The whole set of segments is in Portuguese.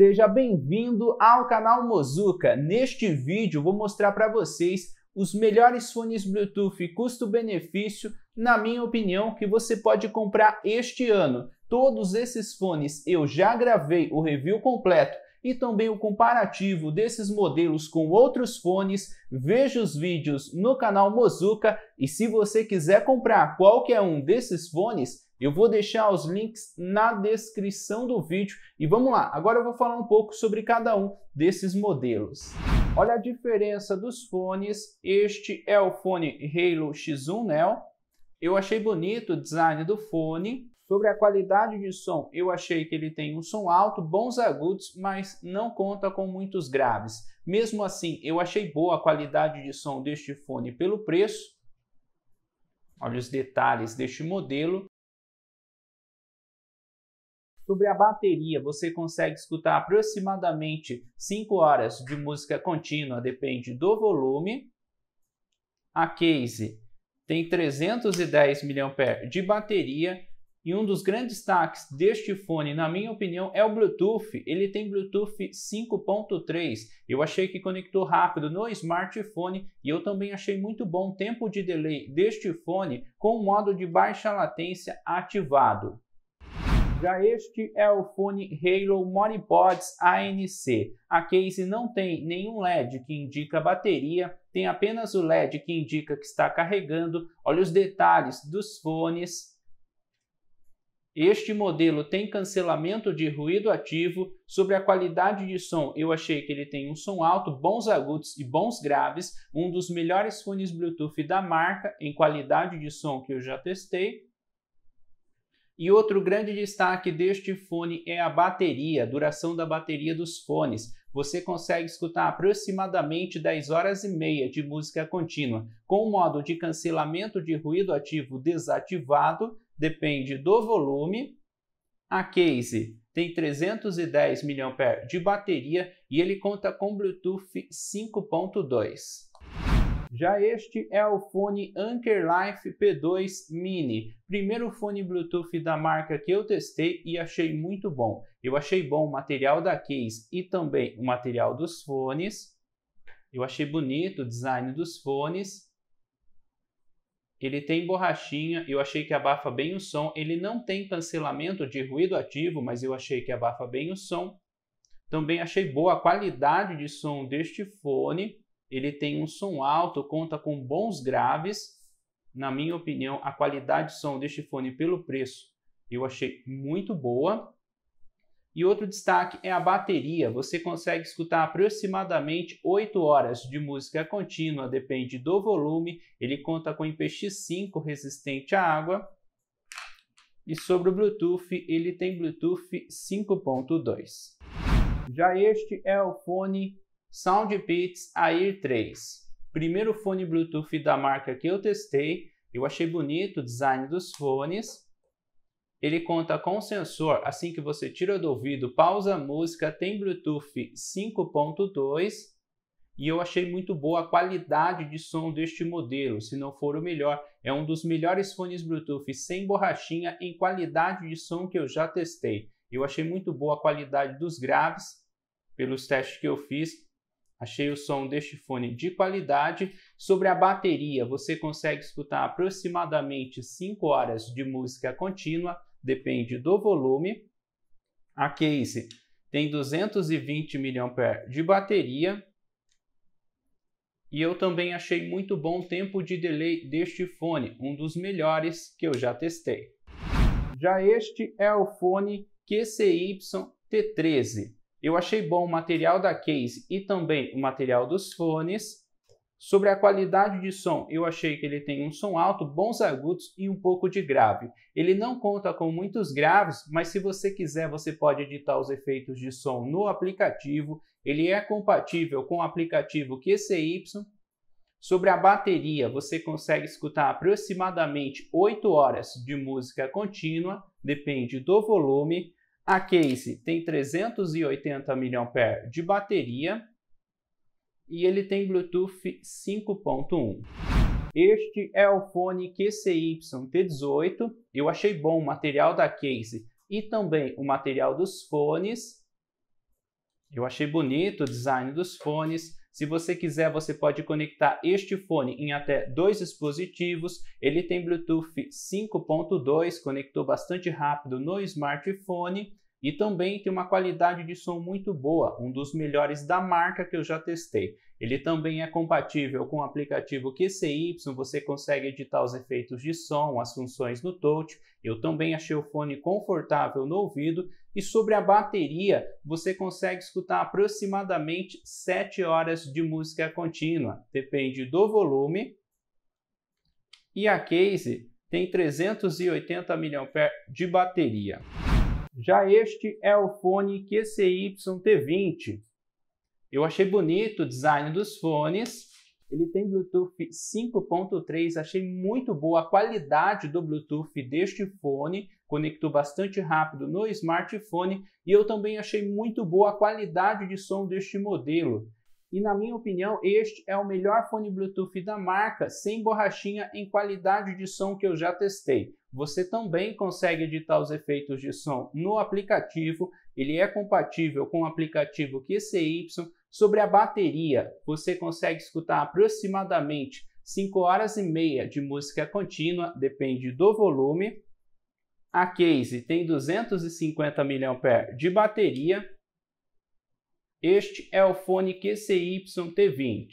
Seja bem-vindo ao canal Mozuka. Neste vídeo vou mostrar para vocês os melhores fones Bluetooth custo-benefício, na minha opinião, que você pode comprar este ano. Todos esses fones eu já gravei o review completo e também o comparativo desses modelos com outros fones. Veja os vídeos no canal Mozuka e se você quiser comprar qualquer um desses fones, eu vou deixar os links na descrição do vídeo e vamos lá. Agora eu vou falar um pouco sobre cada um desses modelos. Olha a diferença dos fones. Este é o fone Halo X1 Neo. Né? Eu achei bonito o design do fone. Sobre a qualidade de som, eu achei que ele tem um som alto, bons agudos, mas não conta com muitos graves. Mesmo assim, eu achei boa a qualidade de som deste fone pelo preço. Olha os detalhes deste modelo. Sobre a bateria, você consegue escutar aproximadamente 5 horas de música contínua, depende do volume. A case tem 310 mAh de bateria e um dos grandes destaques deste fone, na minha opinião, é o Bluetooth. Ele tem Bluetooth 5.3. Eu achei que conectou rápido no smartphone e eu também achei muito bom o tempo de delay deste fone com o modo de baixa latência ativado. Já este é o fone Halo Monipods ANC. A case não tem nenhum LED que indica bateria, tem apenas o LED que indica que está carregando. Olha os detalhes dos fones. Este modelo tem cancelamento de ruído ativo. Sobre a qualidade de som, eu achei que ele tem um som alto, bons agudos e bons graves, um dos melhores fones Bluetooth da marca em qualidade de som que eu já testei. E outro grande destaque deste fone é a bateria, a duração da bateria dos fones. Você consegue escutar aproximadamente 10 horas e meia de música contínua, com o modo de cancelamento de ruído ativo desativado, depende do volume. A case tem 310 mAh de bateria e ele conta com Bluetooth 5.2. Já este é o fone Anker Life P2 Mini, primeiro fone Bluetooth da marca que eu testei e achei muito bom. Eu achei bom o material da case e também o material dos fones. Eu achei bonito o design dos fones. Ele tem borrachinha, eu achei que abafa bem o som. Ele não tem cancelamento de ruído ativo, mas eu achei que abafa bem o som. Também achei boa a qualidade de som deste fone ele tem um som alto, conta com bons graves. Na minha opinião, a qualidade de som deste fone pelo preço eu achei muito boa. E outro destaque é a bateria. Você consegue escutar aproximadamente 8 horas de música contínua, depende do volume. Ele conta com IPX5 resistente à água. E sobre o Bluetooth, ele tem Bluetooth 5.2. Já este é o fone Soundbeats Air 3. Primeiro fone Bluetooth da marca que eu testei. Eu achei bonito o design dos fones. Ele conta com sensor assim que você tira do ouvido, pausa a música, tem Bluetooth 5.2 e eu achei muito boa a qualidade de som deste modelo, se não for o melhor. É um dos melhores fones Bluetooth sem borrachinha em qualidade de som que eu já testei. Eu achei muito boa a qualidade dos graves pelos testes que eu fiz Achei o som deste fone de qualidade. Sobre a bateria, você consegue escutar aproximadamente 5 horas de música contínua, depende do volume. A case tem 220 mAh de bateria. E eu também achei muito bom o tempo de delay deste fone, um dos melhores que eu já testei. Já este é o fone QCY T13. Eu achei bom o material da case e também o material dos fones. Sobre a qualidade de som, eu achei que ele tem um som alto, bons agudos e um pouco de grave. Ele não conta com muitos graves, mas se você quiser, você pode editar os efeitos de som no aplicativo. Ele é compatível com o aplicativo QCY. Sobre a bateria, você consegue escutar aproximadamente 8 horas de música contínua, depende do volume. A case tem 380 mAh de bateria e ele tem Bluetooth 5.1. Este é o fone QCY T18. Eu achei bom o material da case e também o material dos fones. Eu achei bonito o design dos fones. Se você quiser, você pode conectar este fone em até dois dispositivos. Ele tem Bluetooth 5.2, conectou bastante rápido no smartphone. E também tem uma qualidade de som muito boa, um dos melhores da marca que eu já testei. Ele também é compatível com o aplicativo QCY, você consegue editar os efeitos de som, as funções no touch. Eu também achei o fone confortável no ouvido. E sobre a bateria, você consegue escutar aproximadamente 7 horas de música contínua, depende do volume. E a case tem 380 mAh de bateria. Já este é o fone QCY-T20. Eu achei bonito o design dos fones. Ele tem Bluetooth 5.3, achei muito boa a qualidade do Bluetooth deste fone, conectou bastante rápido no smartphone e eu também achei muito boa a qualidade de som deste modelo. E na minha opinião, este é o melhor fone Bluetooth da marca, sem borrachinha em qualidade de som que eu já testei. Você também consegue editar os efeitos de som no aplicativo, ele é compatível com o aplicativo QCY. Sobre a bateria, você consegue escutar aproximadamente 5 horas e meia de música contínua, depende do volume. A case tem 250 mAh de bateria. Este é o fone QCY-T20.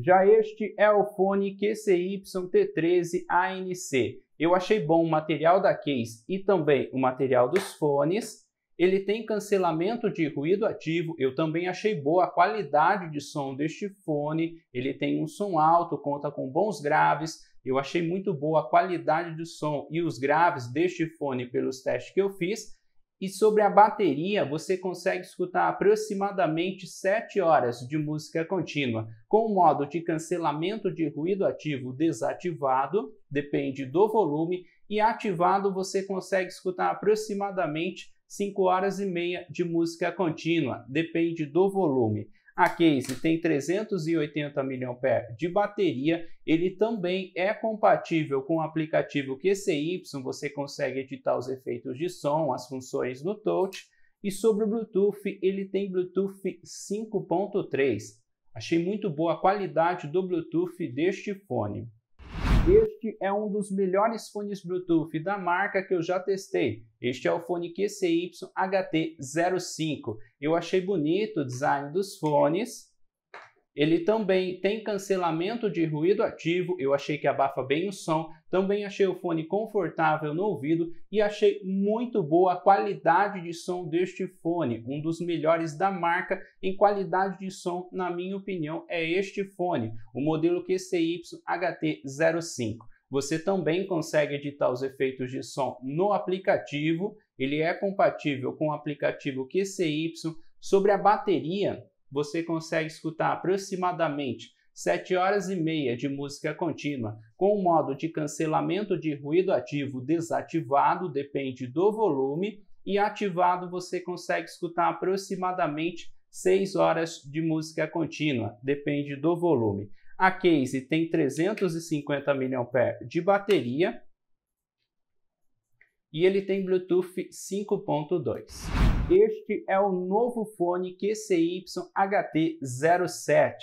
Já este é o fone QCY-T13 ANC. Eu achei bom o material da case e também o material dos fones. Ele tem cancelamento de ruído ativo. Eu também achei boa a qualidade de som deste fone. Ele tem um som alto, conta com bons graves. Eu achei muito boa a qualidade do som e os graves deste fone pelos testes que eu fiz. E sobre a bateria, você consegue escutar aproximadamente 7 horas de música contínua, com o modo de cancelamento de ruído ativo desativado, depende do volume, e ativado você consegue escutar aproximadamente 5 horas e meia de música contínua, depende do volume. A case tem 380 mAh de bateria, ele também é compatível com o aplicativo QCY, você consegue editar os efeitos de som, as funções no touch, e sobre o Bluetooth, ele tem Bluetooth 5.3. Achei muito boa a qualidade do Bluetooth deste fone. Este é um dos melhores fones Bluetooth da marca que eu já testei. Este é o fone QCY HT05. Eu achei bonito o design dos fones. Ele também tem cancelamento de ruído ativo, eu achei que abafa bem o som. Também achei o fone confortável no ouvido e achei muito boa a qualidade de som deste fone. Um dos melhores da marca em qualidade de som, na minha opinião, é este fone, o modelo QCY HT05. Você também consegue editar os efeitos de som no aplicativo. Ele é compatível com o aplicativo QCY. Sobre a bateria, você consegue escutar aproximadamente 7 horas e meia de música contínua, com o modo de cancelamento de ruído ativo desativado, depende do volume, e ativado você consegue escutar aproximadamente 6 horas de música contínua, depende do volume. A case tem 350 mAh de bateria e ele tem Bluetooth 5.2. Este é o novo fone QCY HT07.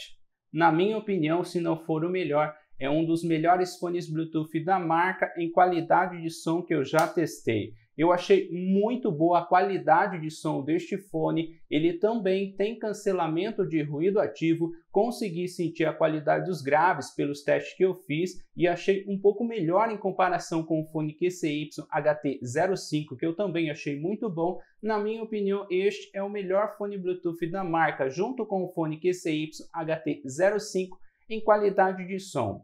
Na minha opinião, se não for o melhor, é um dos melhores fones Bluetooth da marca em qualidade de som que eu já testei. Eu achei muito boa a qualidade de som deste fone, ele também tem cancelamento de ruído ativo, consegui sentir a qualidade dos graves pelos testes que eu fiz e achei um pouco melhor em comparação com o fone QCY HT05, que eu também achei muito bom. Na minha opinião, este é o melhor fone Bluetooth da marca, junto com o fone QCY HT05 em qualidade de som.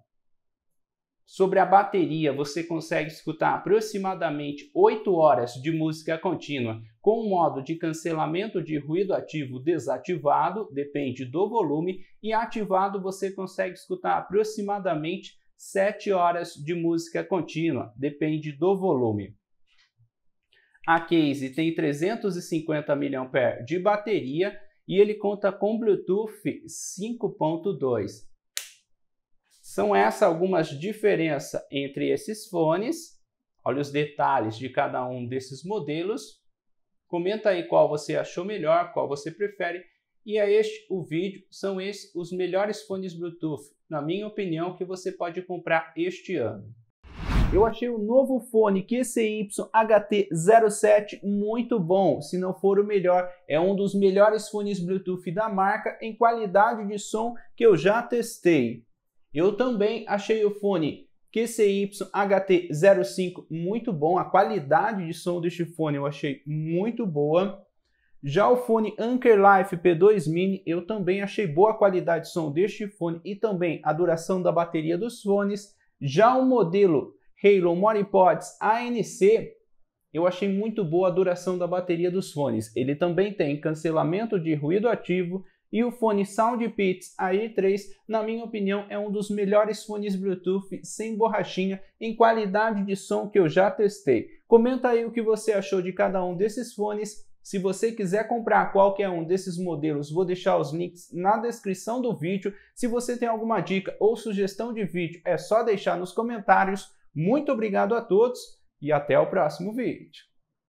Sobre a bateria, você consegue escutar aproximadamente 8 horas de música contínua com o modo de cancelamento de ruído ativo desativado, depende do volume, e ativado você consegue escutar aproximadamente 7 horas de música contínua, depende do volume. A case tem 350 mAh de bateria e ele conta com Bluetooth 5.2. São essas algumas diferenças entre esses fones. Olha os detalhes de cada um desses modelos. Comenta aí qual você achou melhor, qual você prefere. E é este o vídeo, são esses os melhores fones Bluetooth, na minha opinião, que você pode comprar este ano. Eu achei o novo fone QCY HT07 muito bom, se não for o melhor. É um dos melhores fones Bluetooth da marca em qualidade de som que eu já testei. Eu também achei o fone QCY HT05 muito bom, a qualidade de som deste fone eu achei muito boa. Já o fone Anker Life P2 Mini, eu também achei boa a qualidade de som deste fone e também a duração da bateria dos fones. Já o modelo Halo Moripods ANC, eu achei muito boa a duração da bateria dos fones. Ele também tem cancelamento de ruído ativo, e o fone SoundPits AE3, na minha opinião, é um dos melhores fones Bluetooth sem borrachinha em qualidade de som que eu já testei. Comenta aí o que você achou de cada um desses fones. Se você quiser comprar qualquer um desses modelos, vou deixar os links na descrição do vídeo. Se você tem alguma dica ou sugestão de vídeo, é só deixar nos comentários. Muito obrigado a todos e até o próximo vídeo.